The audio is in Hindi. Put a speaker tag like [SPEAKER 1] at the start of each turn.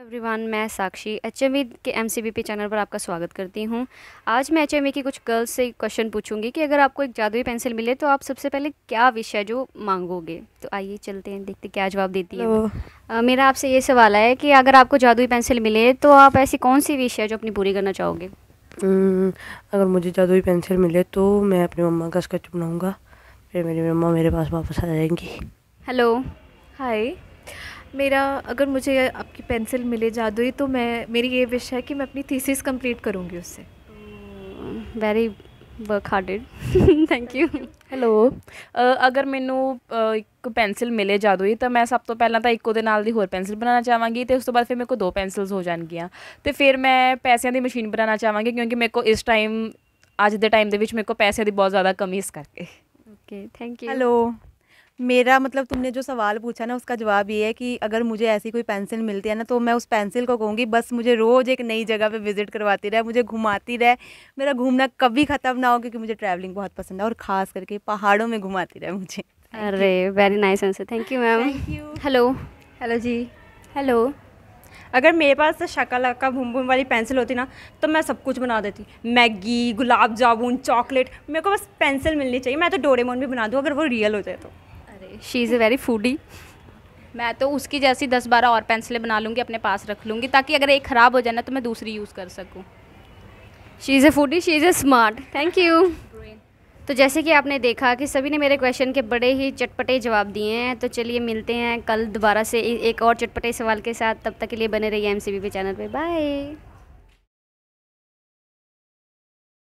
[SPEAKER 1] एवरीवन मैं Sakshi H K M channel पर आपका स्वागत करती हूं आज मैं एच एम की कुछ गर्ल्स से क्वेश्चन पूछूंगी कि अगर आपको एक जादुई पेंसिल मिले तो आप सबसे पहले क्या विषय जो मांगोगे तो आइए चलते हैं देखते क्या जवाब देती है आ, तो- मेरा आपसे ये सवाल है कि अगर आपको जादुई पेंसिल मिले तो आप ऐसी कौन सी विषय जो अपनी पूरी करना चाहोगे
[SPEAKER 2] हम्म, अगर मुझे जादुई पेंसिल मिले तो मैं अपनी मम्मा का स्केच बनाऊँगा फिर मेरी मम्मा मेरे पास वापस आ जाएंगी
[SPEAKER 1] हेलो हाई मेरा
[SPEAKER 2] अगर मुझे आपकी पेंसिल मिले जादुई तो मैं मेरी ये विश है कि मैं अपनी थीसिस कंप्लीट करूँगी
[SPEAKER 3] उससे very work hard thank you hello ਅਗਰ ਮੈਨੂੰ ਇੱਕ ਪੈਨਸਿਲ ਮਿਲੇ ਜਾਦੂਈ ਤਾਂ ਮੈਂ ਸਭ ਤੋਂ ਪਹਿਲਾਂ ਤਾਂ ਇੱਕੋ ਦੇ ਨਾਲ ਦੀ ਹੋਰ ਪੈਨਸਿਲ ਬਣਾਉਣਾ ਚਾਹਾਂਗੀ ਤੇ ਉਸ ਤੋਂ ਬਾਅਦ ਫਿਰ ਮੇਰੇ ਕੋਲ ਦੋ ਪੈਨਸਿਲਸ ਹੋ ਜਾਣਗੀਆਂ ਤੇ ਫਿਰ ਮੈਂ ਪੈਸਿਆਂ ਦੀ ਮਸ਼ੀਨ ਬਣਾਉਣਾ ਚਾਹਾਂਗੀ ਕਿਉਂਕਿ ਮੇਰੇ ਕੋਲ ਇਸ ਟਾਈਮ ਅੱਜ ਦੇ ਟਾਈਮ ਦੇ ਵਿੱਚ ਮੇਰੇ ਕੋਲ ਪੈਸੇ ਦੀ ਬਹੁਤ ਜ਼ਿਆਦਾ ਕਮੀ ਇਸ ਕਰਕੇ
[SPEAKER 1] ਓਕੇ
[SPEAKER 2] ਥੈਂਕ ਯੂ ਹੈਲੋ मेरा मतलब तुमने जो सवाल पूछा ना उसका जवाब ये है कि अगर मुझे ऐसी कोई पेंसिल मिलती है ना तो मैं उस पेंसिल को कहूँगी बस मुझे रोज़ एक नई जगह पे विज़िट करवाती रहे मुझे घुमाती रहे मेरा घूमना कभी ख़त्म ना हो क्योंकि मुझे ट्रैवलिंग बहुत पसंद है और ख़ास करके पहाड़ों में घुमाती रहे मुझे
[SPEAKER 1] अरे very nice answer thank you ma'am hello hello जी हेलो अगर मेरे पास शकालका भूम भूम वाली पेंसिल होती ना तो मैं सब कुछ बना देती मैगी गुलाब जामुन चॉकलेट मेरे को बस पेंसिल मिलनी चाहिए मैं तो डोरेमोन भी बना दूँ अगर वो रियल हो जाए तो she is a very foodie मैं तो उसकी जैसी दस बारह और पेंसिलें बना लूँगी अपने पास रख लूँगी ताकि अगर एक ख़राब हो जाए ना तो मैं दूसरी यूज़ कर सकूँ she is a foodie she is a smart thank you तो जैसे कि आपने देखा कि सभी ने मेरे क्वेश्चन के बड़े ही चटपटे जवाब दिए हैं तो चलिए मिलते हैं कल दोबारा से एक और चटपटे सवाल के साथ तब तक के लिए बने रहिए एम सी बी पे चैनल पर बाय